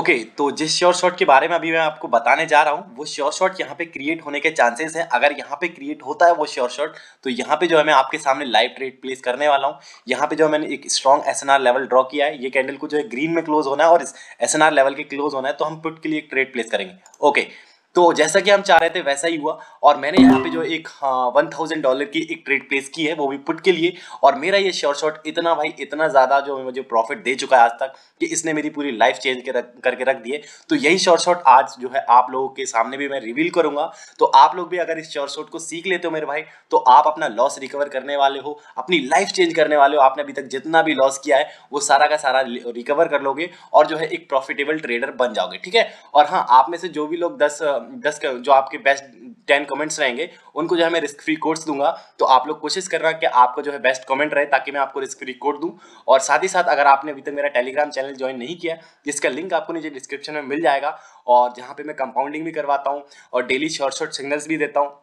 okay okay, तो जिस sure shot के बारे में अभी मैं आपको बताने जा रहा हूँ वो श्योर शॉट यहाँ पे क्रिएट होने के चांसेस हैं अगर यहाँ पे क्रिएट होता है वो श्योर शॉट तो यहाँ पे जो है मैं आपके सामने लाइव ट्रेड प्लेस करने वाला हूँ यहाँ पे जो मैंने एक स्ट्रॉन्ग एस लेवल ड्रॉ किया है ये कैंडल को जो है ग्रीन में क्लोज होना है और एस लेवल के क्लोज होना है तो हम पुट के लिए एक ट्रेड प्लेस करेंगे ओके okay, तो जैसा कि हम चाह रहे थे वैसा ही हुआ और मैंने यहाँ पे जो एक वन थाउजेंड डॉलर की एक ट्रेड प्लेस की है वो भी पुट के लिए और मेरा ये शॉर्ट शॉर्ट इतना भाई इतना ज़्यादा जो मुझे प्रॉफिट दे चुका है आज तक कि इसने मेरी पूरी लाइफ चेंज कर, करके रख दी है तो यही शॉर्ट शॉर्ट आज जो है आप लोगों के सामने भी मैं रिवील करूंगा तो आप लोग भी अगर इस शॉर्ट शॉर्ट को सीख लेते हो मेरे भाई तो आप अपना लॉस रिकवर करने वाले हो अपनी लाइफ चेंज करने वाले हो आपने अभी तक जितना भी लॉस किया है वो सारा का सारा रिकवर कर लोगे और जो है एक प्रॉफिटेबल ट्रेडर बन जाओगे ठीक है और हाँ आप में से जो भी लोग दस दस का जो आपके बेस्ट टेन कमेंट्स रहेंगे उनको जो है मैं रिस्क फ्री कोड्स दूंगा तो आप लोग कोशिश करना कि आपको जो है बेस्ट कमेंट रहे ताकि मैं आपको रिस्क फ्री कोड दूँ और साथ ही साथ अगर आपने अभी तक मेरा टेलीग्राम चैनल ज्वाइन नहीं किया जिसका लिंक आपको नीचे डिस्क्रिप्शन में मिल जाएगा और जहाँ पर मैं कंपाउंडिंग भी करवाता हूँ और डेली शॉर्ट शॉर्ट सिग्नल्स भी देता हूँ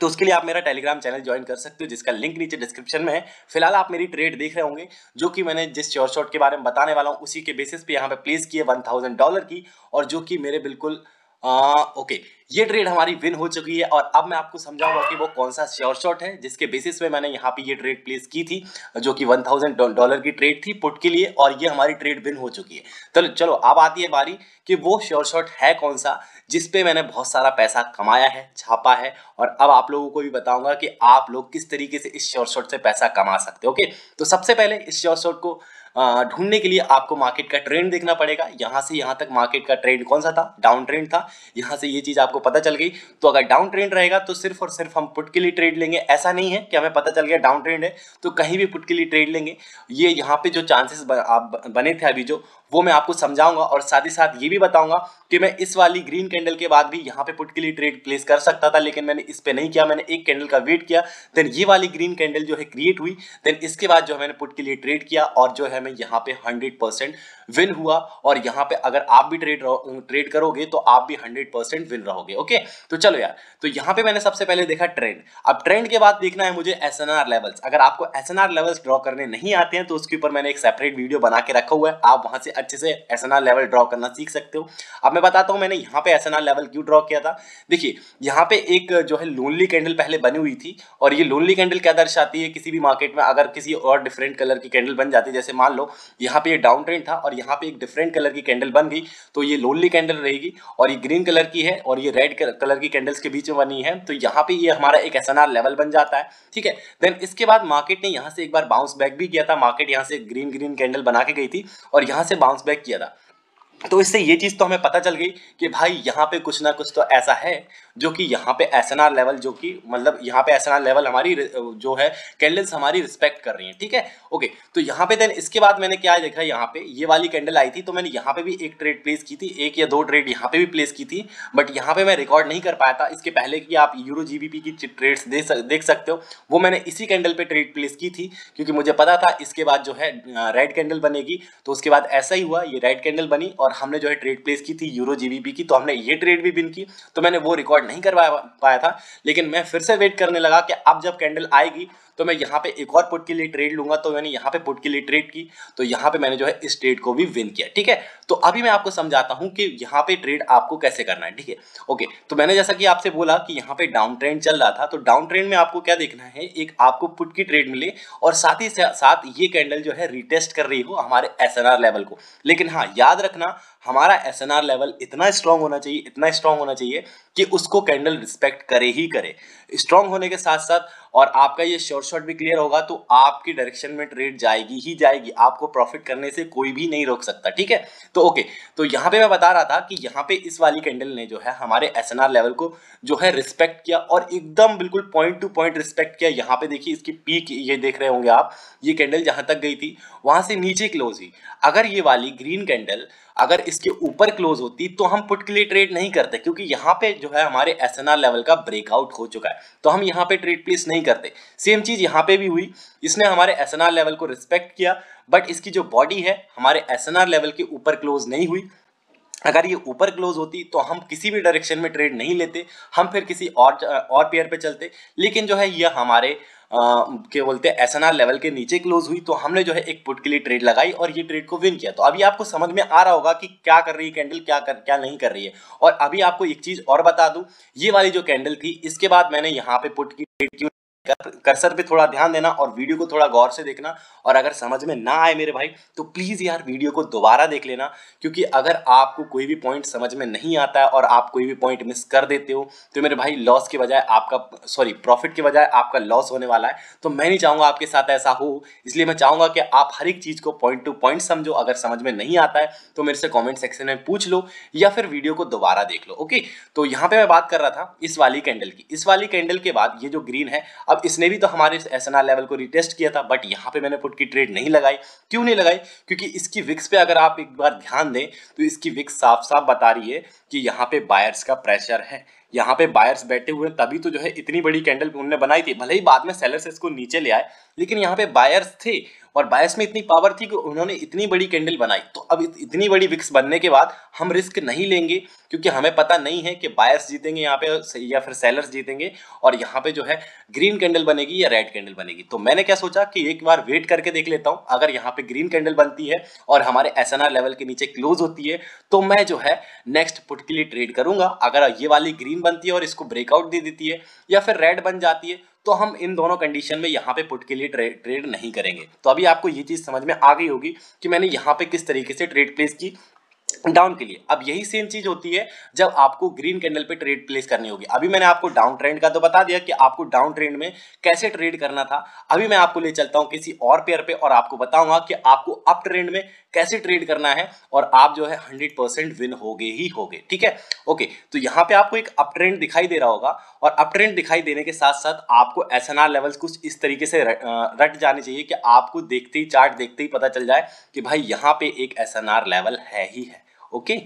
तो उसके लिए आप मेरा टेलीग्राम चैनल ज्वाइन कर सकते हो जिसका लिंक नीचे डिस्क्रिप्शन में है फिलहाल आप मेरी ट्रेड देख रहे होंगे जो कि मैंने जिस शॉर्ट शॉर्ट के बारे में बताने वाला हूँ उसी के बेसिस पे यहाँ पे प्लेस किए वन थाउजेंड डॉलर की और जो कि मेरे बिल्कुल Uh, okay ये ट्रेड हमारी विन हो चुकी है और अब मैं आपको समझाऊंगा कि वो कौन सा श्योर शॉट है जिसके बेसिस पे मैंने यहाँ पे ये ट्रेड प्लेस की थी जो कि वन थाउजेंड डॉलर की ट्रेड थी पुट के लिए और ये हमारी ट्रेड विन हो चुकी है चलो तो चलो अब आती है बारी कि वो श्योर शॉट है कौन सा जिसपे मैंने बहुत सारा पैसा कमाया है छापा है और अब आप लोगों को भी बताऊंगा कि आप लोग किस तरीके से इस श्योर शॉट से पैसा कमा सकते ओके तो सबसे पहले इस श्योर शॉट को ढूंढने के लिए आपको मार्केट का ट्रेंड देखना पड़ेगा यहाँ से यहाँ तक मार्केट का ट्रेंड कौन सा था डाउन ट्रेंड था यहाँ से ये चीज़ आप आपको पता चल गई तो अगर डाउन ट्रेंड रहेगा तो सिर्फ और सिर्फ हम पुट के लिए ट्रेड लेंगे ऐसा नहीं है कि हमें पता चल गया डाउन ट्रेंड है तो कहीं भी पुट के लिए ट्रेड लेंगे ये यहाँ पे जो चांसेस बने थे अभी जो वो मैं आपको समझाऊंगा और साथ ही साथ ये भी बताऊंगा कि मैं इस वाली ग्रीन कैंडल के बाद भी यहाँ पे पुट के लिए ट्रेड प्लेस कर सकता था लेकिन मैंने इस पर नहीं किया मैंने एक कैंडल का वेट किया देन ये वाली ग्रीन कैंडल जो है क्रिएट हुई देन इसके बाद जो है मैंने पुट के लिए ट्रेड किया और जो है मैं यहाँ पे हंड्रेड विन हुआ और यहाँ पे अगर आप भी ट्रेड ट्रेड करोगे तो आप भी हंड्रेड विन रहोगे ओके तो चलो यार तो यहाँ पे मैंने सबसे पहले देखा ट्रेंड अब ट्रेंड के बाद देखना है मुझे एस लेवल्स अगर आपको एस लेवल्स ड्रॉ करने नहीं आते हैं तो उसके ऊपर मैंने एक सेपरेट वीडियो बना के रखा हुआ है आप वहां से अच्छे से एस लेवल ड्रॉ करना सीख सकते हो अब मैं बताता हूँ मैंने यहाँ पे एस लेवल क्यों ड्रॉ किया था देखिए यहाँ पे एक जो है लोनली कैंडल पहले बनी हुई थी और ये लोनली कैंडल क्या दर्शाती है किसी भी मार्केट में अगर किसी और डिफरेंट कलर की कैंडल बन जाती है जैसे मान लो यहाँ पे ये डाउन ट्रेंड था और यहाँ पे एक डिफरेंट कलर की कैंडल बन गई तो ये लोनली कैंडल रहेगी और ये ग्रीन कलर की है और ये रेड कलर की कैंडल्स के बीच में बनी है तो यहाँ पे ये हमारा एक एस लेवल बन जाता है ठीक है देन इसके बाद मार्केट ने यहाँ से एक बार बाउंस बैक भी किया था मार्केट यहाँ से ग्रीन ग्रीन कैंडल बना के गई थी और यहाँ से बाउंस बैक किया था तो इससे ये चीज़ तो हमें पता चल गई कि भाई यहाँ पे कुछ ना कुछ तो ऐसा है जो कि यहाँ पे एस लेवल जो कि मतलब यहाँ पे एस लेवल हमारी जो है कैंडल्स हमारी रिस्पेक्ट कर रही हैं ठीक है ओके तो यहाँ पे देन इसके बाद मैंने क्या देखा यहाँ पे ये वाली कैंडल आई थी तो मैंने यहाँ पे भी एक ट्रेड प्लेस की थी एक या दो ट्रेड यहाँ पे भी प्लेस की थी बट यहाँ पे मैं रिकॉर्ड नहीं कर पाया था इसके पहले कि आप यूरो जीबीपी की ट्रेड्स देख सकते हो वो मैंने इसी कैंडल पर ट्रेड प्लेस की थी क्योंकि मुझे पता था इसके बाद जो है रेड कैंडल बनेगी तो उसके बाद ऐसा ही हुआ ये रेड कैंडल बनी और हमने जो है ट्रेड प्लेस की थी यूरो जीबीपी की तो हमने ये ट्रेड भी बिन की तो मैंने वो रिकॉर्ड रिकॉर्ड नहीं करवा पाया था लेकिन मैं फिर से वेट करने लगा कि अब जब कैंडल आएगी तो मैं यहाँ पे एक और पुट के लिए ट्रेड लूंगा तो मैंने यहाँ पे पुट के लिए ट्रेड की तो यहाँ पे मैंने जो है इस ट्रेड को भी विन किया ठीक है तो अभी मैं आपको समझाता हूँ कि यहाँ पे ट्रेड आपको कैसे करना है ठीक है ओके तो मैंने जैसा कि आपसे बोला कि यहाँ पे डाउन ट्रेंड चल रहा था तो डाउन ट्रेंड में आपको क्या देखना है एक आपको पुट की ट्रेड मिले और साथ ही साथ ये कैंडल जो है रिटेस्ट कर रही हो हमारे एस लेवल को लेकिन हाँ याद रखना हमारा एस लेवल इतना स्ट्रांग होना चाहिए इतना स्ट्रांग होना चाहिए कि उसको कैंडल रिस्पेक्ट करे ही करे स्ट्रांग होने के साथ साथ और आपका ये शॉर्ट शॉट भी क्लियर होगा तो आपकी डायरेक्शन में ट्रेड जाएगी ही जाएगी आपको प्रॉफिट करने से कोई भी नहीं रोक सकता ठीक है तो ओके तो यहाँ पे मैं बता रहा था कि यहाँ पे इस वाली कैंडल ने जो है हमारे एस लेवल को जो है रिस्पेक्ट किया और एकदम बिल्कुल पॉइंट टू पॉइंट रिस्पेक्ट किया यहाँ पे देखिए इसकी पीक ये देख रहे होंगे आप ये कैंडल जहाँ तक गई थी वहाँ से नीचे क्लोज हुई अगर ये वाली ग्रीन कैंडल अगर इसके ऊपर क्लोज होती तो हम पुट के लिए ट्रेड नहीं करते क्योंकि यहाँ पे जो है हमारे एस लेवल का ब्रेकआउट हो चुका है तो हम यहाँ पे ट्रेड प्लेस नहीं करते सेम चीज़ यहाँ पे भी हुई इसने हमारे एस लेवल को रिस्पेक्ट किया बट इसकी जो बॉडी है हमारे एस लेवल के ऊपर क्लोज नहीं हुई अगर ये ऊपर क्लोज होती तो हम किसी भी डायरेक्शन में ट्रेड नहीं लेते हम फिर किसी और और पेयर पे चलते लेकिन जो है यह हमारे क्या बोलते हैं एस लेवल के नीचे क्लोज हुई तो हमने जो है एक पुट के लिए ट्रेड लगाई और ये ट्रेड को विन किया तो अभी आपको समझ में आ रहा होगा कि क्या कर रही है कैंडल क्या कर क्या नहीं कर रही है और अभी आपको एक चीज़ और बता दू ये वाली जो कैंडल थी इसके बाद मैंने यहाँ पे पुट की ट्रेड क्यों कर्सर पे थोड़ा ध्यान देना और वीडियो को थोड़ा गौर से देखना और अगर समझ में ना आए मेरे भाई तो प्लीज़ यार वीडियो को दोबारा देख लेना क्योंकि अगर आपको कोई भी पॉइंट समझ में नहीं आता है और आप कोई भी पॉइंट मिस कर देते हो तो मेरे भाई लॉस के बजाय आपका सॉरी प्रॉफिट के बजाय आपका लॉस होने वाला है तो मैं नहीं चाहूँगा आपके साथ ऐसा हो इसलिए मैं चाहूँगा कि आप हर एक चीज़ को पॉइंट टू पॉइंट समझो अगर समझ में नहीं आता है तो मेरे से कॉमेंट सेक्शन में पूछ लो या फिर वीडियो को दोबारा देख लो ओके तो यहाँ पर मैं बात कर रहा था इस वाली कैंडल की इस वाली कैंडल के बाद ये जो ग्रीन है अब इसने भी तो हमारे एस लेवल को रिटेस्ट किया था बट यहाँ पे मैंने पुट की ट्रेड नहीं लगाई क्यों नहीं लगाई क्योंकि इसकी विक्स पे अगर आप एक बार ध्यान दें तो इसकी विक्स साफ साफ बता रही है कि यहाँ पे बायर्स का प्रेशर है यहाँ पे बायर्स बैठे हुए हैं तभी तो जो है इतनी बड़ी कैंडल उनने बनाई थी भले ही बाद में सेलर्स इसको नीचे ले आए लेकिन यहाँ पे बायर्स थे और बायस में इतनी पावर थी कि उन्होंने इतनी बड़ी कैंडल बनाई तो अब इतनी बड़ी विक्स बनने के बाद हम रिस्क नहीं लेंगे क्योंकि हमें पता नहीं है कि बायस जीतेंगे यहाँ पे या फिर सेलर्स जीतेंगे और यहाँ पे जो है ग्रीन कैंडल बनेगी या रेड कैंडल बनेगी तो मैंने क्या सोचा कि एक बार वेट करके देख लेता हूँ अगर यहाँ पे ग्रीन कैंडल बनती है और हमारे एस लेवल के नीचे क्लोज होती है तो मैं जो है नेक्स्ट पुट के लिए ट्रेड करूंगा अगर ये वाली ग्रीन बनती है और इसको ब्रेकआउट दे देती है या फिर रेड बन जाती है तो हम इन दोनों कंडीशन में यहाँ पे पुट के लिए ट्रेड ट्रेड नहीं करेंगे तो अभी आपको ये चीज़ समझ में आ गई होगी कि मैंने यहाँ पे किस तरीके से ट्रेड प्लेस की डाउन के लिए अब यही सेम चीज होती है जब आपको ग्रीन कैंडल पे ट्रेड प्लेस करनी होगी अभी मैंने आपको डाउन ट्रेंड का तो बता दिया कि आपको डाउन ट्रेंड में कैसे ट्रेड करना था अभी मैं आपको ले चलता हूं किसी और पेयर पे और आपको बताऊंगा कि आपको अप ट्रेंड में कैसे ट्रेड करना है और आप जो है हंड्रेड परसेंट विन हो गए ही हो गए ठीक है ओके तो यहाँ पे आपको एक अप ट्रेंड दिखाई दे रहा होगा और अप ट्रेंड दिखाई देने के साथ साथ आपको एस एन आर कुछ इस तरीके से रट जाने चाहिए कि आपको देखते ही चार्ट देखते ही पता चल जाए कि भाई यहाँ पे एक एस एन आर लेवल है ही है ओके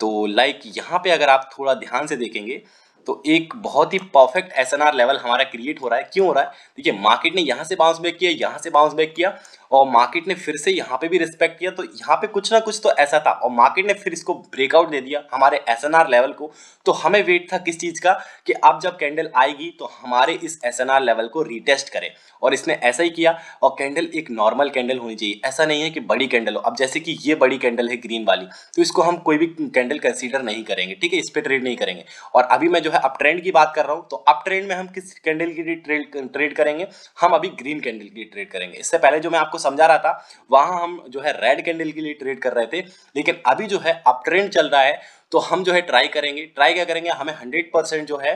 तो लाइक यहाँ पे अगर आप थोड़ा ध्यान से देखेंगे तो एक बहुत ही परफेक्ट एस लेवल हमारा क्रिएट हो रहा है क्यों हो रहा है देखिए मार्केट ने यहाँ से बाउंस बैक किया यहाँ से बाउंस बैक किया और मार्केट ने फिर से यहाँ पे भी रिस्पेक्ट किया तो यहाँ पे कुछ ना कुछ तो ऐसा था और मार्केट ने फिर इसको ब्रेकआउट दे दिया हमारे एस लेवल को तो हमें वेट था किस चीज़ का कि अब जब कैंडल आएगी तो हमारे इस एस लेवल को रिटेस्ट करें और इसने ऐसा ही किया और कैंडल एक नॉर्मल कैंडल होनी चाहिए ऐसा नहीं है कि बड़ी कैंडल हो अब जैसे कि ये बड़ी कैंडल है ग्रीन वाली तो इसको हम कोई भी कैंडल कंसिडर नहीं करेंगे ठीक है इस पर ट्रेड नहीं करेंगे और अभी मैं जो है अप ट्रेंड की बात कर रहा हूँ तो अप ट्रेंड में हम किस कैंडल की ट्रेड ट्रेड करेंगे हम अभी ग्रीन कैंडल की ट्रेड करेंगे इससे पहले जो मैं आपको आपको समझा रहा था वहां हम जो है रेड कैंडल के लिए ट्रेड कर रहे थे लेकिन अभी जो है अप ट्रेंड चल रहा है तो हम जो है ट्राई करेंगे ट्राई क्या करेंगे हमें 100 परसेंट जो है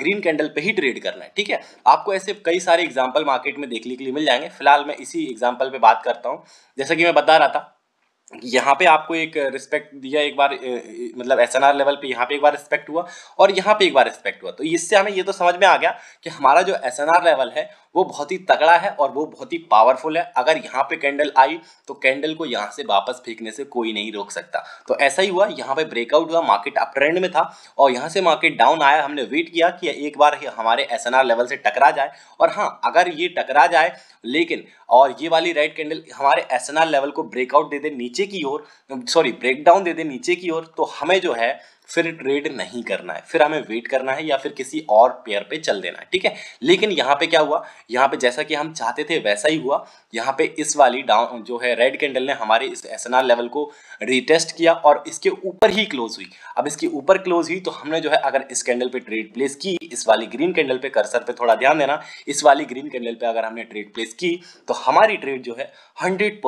ग्रीन कैंडल पे ही ट्रेड करना है ठीक है आपको ऐसे कई सारे एग्जाम्पल मार्केट में देखने के लिए मिल जाएंगे फिलहाल मैं इसी एग्जाम्पल पे बात करता हूँ जैसा कि मैं बता रहा था यहाँ पे आपको एक रिस्पेक्ट दिया एक बार मतलब एस लेवल पे यहाँ पे एक बार रिस्पेक्ट हुआ और यहाँ पे एक बार रिस्पेक्ट हुआ तो इससे हमें ये तो समझ में आ गया कि हमारा जो एस लेवल है वो बहुत ही तगड़ा है और वो बहुत ही पावरफुल है अगर यहाँ पे कैंडल आई तो कैंडल को यहाँ से वापस फेंकने से कोई नहीं रोक सकता तो ऐसा ही हुआ यहाँ पे ब्रेकआउट हुआ मार्केट अप ट्रेंड में था और यहाँ से मार्केट डाउन आया हमने वेट किया कि एक बार हमारे एस लेवल से टकरा जाए और हाँ अगर ये टकरा जाए लेकिन और ये वाली रेड कैंडल हमारे एस लेवल को ब्रेकआउट दे दे नीचे की ओर सॉरी ब्रेकडाउन दे दे नीचे की ओर तो हमें जो है फिर ट्रेड नहीं करना है फिर हमें वेट करना है या फिर किसी और पेयर पे चल देना है ठीक है लेकिन यहाँ पे क्या हुआ यहाँ पे जैसा कि हम चाहते थे वैसा ही हुआ यहाँ पे इस वाली डाउन जो है रेड कैंडल ने हमारे इस एस लेवल को रिटेस्ट किया और इसके ऊपर ही क्लोज हुई अब इसके ऊपर क्लोज हुई तो हमने जो है अगर इस कैंडल पर ट्रेड प्लेस की इस वाली ग्रीन कैंडल पर कर्सर पर थोड़ा ध्यान देना इस वाली ग्रीन कैंडल पर अगर हमने ट्रेड प्लेस की तो हमारी ट्रेड जो है हंड्रेड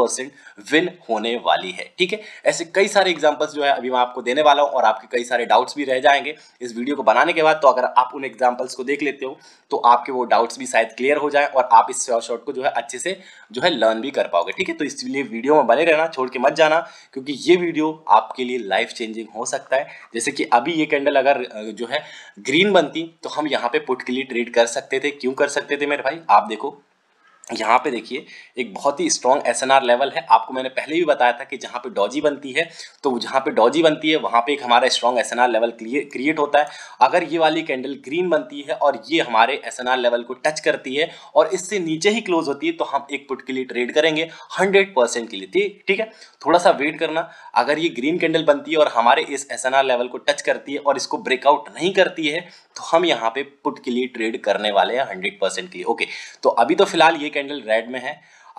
विन होने वाली है ठीक है ऐसे कई सारे एग्जाम्पल्स जो है अभी मैं आपको देने वाला हूँ और आपके कई कई सारे डाउट्स भी रह जाएंगे इस वीडियो को बनाने के बाद तो अगर आप उन एग्जाम्पल्स को देख लेते हो तो आपके वो डाउट्स भी शायद क्लियर हो जाए और आप इस शॉर्ट को जो है अच्छे से जो है लर्न भी कर पाओगे ठीक है तो इसलिए वीडियो में बने रहना छोड़ के मत जाना क्योंकि ये वीडियो आपके लिए लाइफ चेंजिंग हो सकता है जैसे कि अभी ये कैंडल अगर जो है ग्रीन बनती तो हम यहाँ पे पुट के लिए ट्रेड कर सकते थे क्यों कर सकते थे मेरे भाई आप देखो यहाँ पे देखिए एक बहुत ही स्ट्रॉन्ग एस लेवल है आपको मैंने पहले भी बताया था कि जहाँ पे डॉजी बनती है तो जहाँ पे डॉजी बनती है वहाँ पे एक हमारा स्ट्रॉन्ग एस लेवल क्रिएट होता है अगर ये वाली कैंडल ग्रीन बनती है और ये हमारे एस लेवल को टच करती है और इससे नीचे ही क्लोज होती है तो हम एक पुट के लिए ट्रेड करेंगे हंड्रेड के लिए ठीक ठीक है थोड़ा सा वेट करना अगर ये ग्रीन कैंडल बनती है और हमारे इस एस लेवल को टच करती है और इसको ब्रेकआउट नहीं करती है तो हम यहाँ पे पुट के लिए ट्रेड करने वाले हैं हंड्रेड के लिए ओके तो अभी तो फिलहाल ये कैंडल रेड में है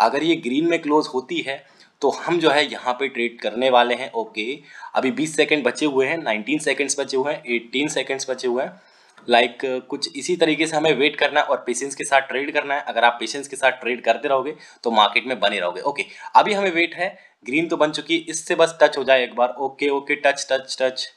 अगर ये ग्रीन में क्लोज होती है तो हम जो है यहाँ पे ट्रेड करने वाले हैं ओके अभी 20 सेकंड बचे हुए हैं 19 सेकंड्स बचे हुए हैं 18 सेकंड्स बचे हुए हैं लाइक like, कुछ इसी तरीके से हमें वेट करना है और पेशेंस के साथ ट्रेड करना है अगर आप पेशेंस के साथ ट्रेड करते रहोगे तो मार्केट में बने रहोगे ओके अभी हमें वेट है ग्रीन तो बन चुकी है इससे बस टच हो जाए एक बार okay okay touch touch touch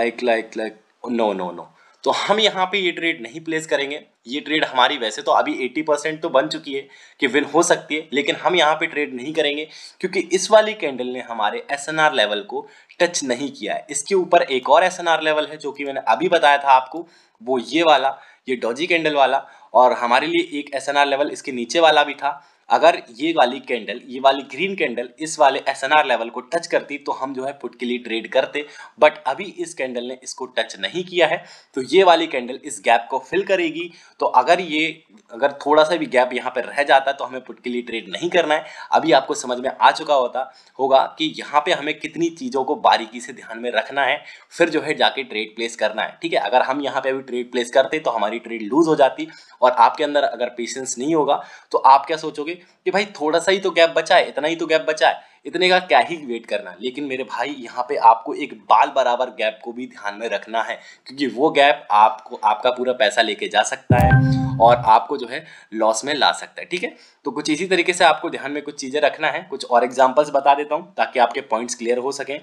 like like like no no no तो हम यहाँ पे ये ट्रेड नहीं प्लेस करेंगे ये ट्रेड हमारी वैसे तो अभी 80 परसेंट तो बन चुकी है कि विन हो सकती है लेकिन हम यहाँ पे ट्रेड नहीं करेंगे क्योंकि इस वाली कैंडल ने हमारे एस लेवल को टच नहीं किया है इसके ऊपर एक और एस लेवल है जो कि मैंने अभी बताया था आपको वो ये वाला ये डॉजी कैंडल वाला और हमारे लिए एक एस लेवल इसके नीचे वाला भी था अगर ये वाली कैंडल ये वाली ग्रीन कैंडल इस वाले एस लेवल को टच करती तो हम जो है पुट के लिए ट्रेड करते बट अभी इस कैंडल ने इसको टच नहीं किया है तो ये वाली कैंडल इस गैप को फिल करेगी तो अगर ये अगर थोड़ा सा भी गैप यहाँ पर रह जाता तो हमें पुट के लिए ट्रेड नहीं करना है अभी आपको समझ में आ चुका होता होगा कि यहाँ पर हमें कितनी चीज़ों को बारीकी से ध्यान में रखना है फिर जो है जाके ट्रेड प्लेस करना है ठीक है अगर हम यहाँ पर अभी ट्रेड प्लेस करते तो हमारी ट्रेड लूज हो जाती और आपके अंदर अगर पेशेंस नहीं होगा तो आप क्या सोचोगे कि भाई थोड़ा सा ही तो गैप बचा है इतना ही तो गैप बचा है इतने का क्या ही वेट करना लेकिन मेरे भाई यहाँ पे आपको एक बाल बराबर गैप को भी ध्यान में रखना है क्योंकि वो गैप आपको आपका पूरा पैसा लेके जा सकता है और आपको जो है लॉस में ला सकता है ठीक है तो कुछ इसी तरीके से आपको ध्यान में कुछ चीज़ें रखना है कुछ और एग्जाम्पल्स बता देता हूँ ताकि आपके पॉइंट्स क्लियर हो सकें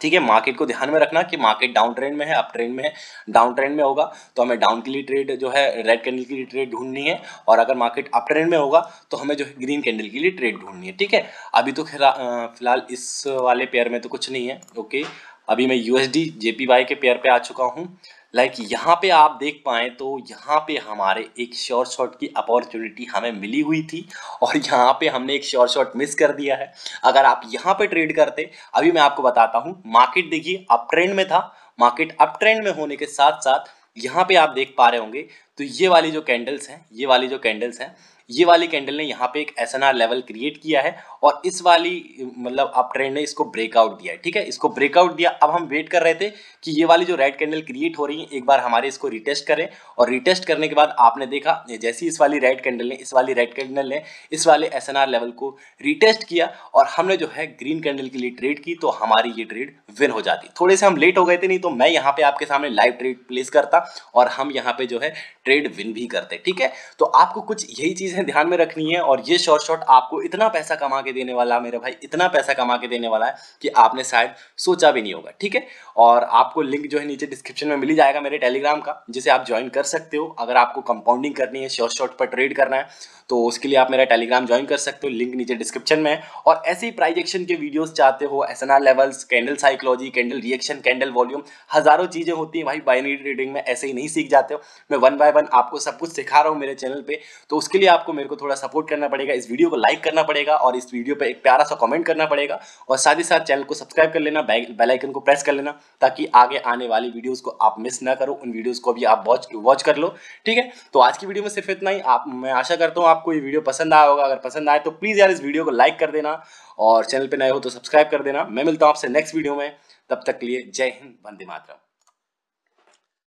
ठीक है मार्केट को ध्यान में रखना कि मार्केट डाउन ट्रेंड में है अप ट्रेंड में है डाउन ट्रेंड में होगा तो हमें डाउन के लिए ट्रेड जो है रेड कैंडल के लिए ट्रेड ढूंढनी है और अगर मार्केट अप ट्रेंड में होगा तो हमें जो है ग्रीन कैंडल के लिए ट्रेड ढूंढनी है ठीक है अभी तो फिलहाल इस वाले पेयर में तो कुछ नहीं है ओके अभी मैं यूएसडी जेपी के पेयर पे आ चुका हूँ लाइक like यहाँ पे आप देख पाए तो यहाँ पे हमारे एक शॉर्ट शॉट की अपॉर्चुनिटी हमें मिली हुई थी और यहाँ पे हमने एक शॉर्ट शॉट मिस कर दिया है अगर आप यहाँ पे ट्रेड करते अभी मैं आपको बताता हूँ मार्केट देखिए अप ट्रेंड में था मार्केट अप ट्रेंड में होने के साथ साथ यहाँ पे आप देख पा रहे होंगे तो ये वाली जो कैंडल्स हैं ये वाली जो कैंडल्स हैं ये वाली कैंडल ने यहाँ पे एक एस लेवल क्रिएट किया है और इस वाली मतलब आप ट्रेंड ने इसको ब्रेकआउट दिया है ठीक है इसको ब्रेकआउट दिया अब हम वेट कर रहे थे कि ये वाली जो रेड कैंडल क्रिएट हो रही है एक बार हमारे इसको रिटेस्ट करें और रिटेस्ट करने के बाद आपने देखा जैसी इस वाली रेड कैंडल ने इस वाली रेड कैंडल ने इस वाले एस लेवल को रिटेस्ट किया और हमने जो है ग्रीन कैंडल के लिए ट्रेड की तो हमारी ये ट्रेड विन हो जाती थोड़े से हम लेट हो गए थे नहीं तो मैं यहाँ पे आपके सामने लाइव ट्रेड प्लेस करता और हम यहाँ पे जो है ट्रेड विन भी करते ठीक है तो आपको कुछ यही चीज़ें ध्यान में रखनी है और ये शॉर्ट शॉर्ट आपको इतना पैसा कमा के के देने वाला मेरे भाई इतना पैसा कमा के देने वाला है कि आपने शायद सोचा भी नहीं होगा ठीक है और आपको लिंक जो है नीचे डिस्क्रिप्शन में मिली जाएगा मेरे टेलीग्राम का जिसे आप ज्वाइन कर सकते हो अगर आपको कंपाउंडिंग करनी है शॉर्ट शॉर्ट पर ट्रेड करना है तो उसके लिए आप मेरा टेलीग्राम ज्वाइन कर सकते हो लिंक नीचे डिस्क्रिप्शन में और ऐसे ही प्राइजेक्शन के वीडियोस चाहते हो S levels candle psychology candle reaction candle volume हजारों चीज़ें होती हैं भाई बाइनरी ट्रेडिंग में ऐसे ही नहीं सीख जाते हो मैं वन बाय वन आपको सब कुछ सिखा रहा हूँ मेरे चैनल पर तो उसके लिए आपको मेरे को थोड़ा सपोर्ट करना पड़ेगा इस वीडियो को लाइक करना पड़ेगा और इस वीडियो वीडियो पर एक प्यारा सा कमेंट करना पड़ेगा और साथ ही साथ चैनल को सब्सक्राइब कर लेना बेल आइकन को प्रेस कर लेना ताकि आगे आने वाली वीडियोस को आप मिस ना करो उन वीडियोस को भी आप वॉच वॉच कर लो ठीक है तो आज की वीडियो में सिर्फ इतना ही आप मैं आशा करता हूँ आपको ये वीडियो पसंद आया होगा अगर पसंद आए तो प्लीज़ यार इस वीडियो को लाइक कर देना और चैनल पर नए हो तो सब्सक्राइब कर देना मैं मिलता हूँ आपसे नेक्स्ट वीडियो में तब तक लिए जय हिंद वंदे मातरम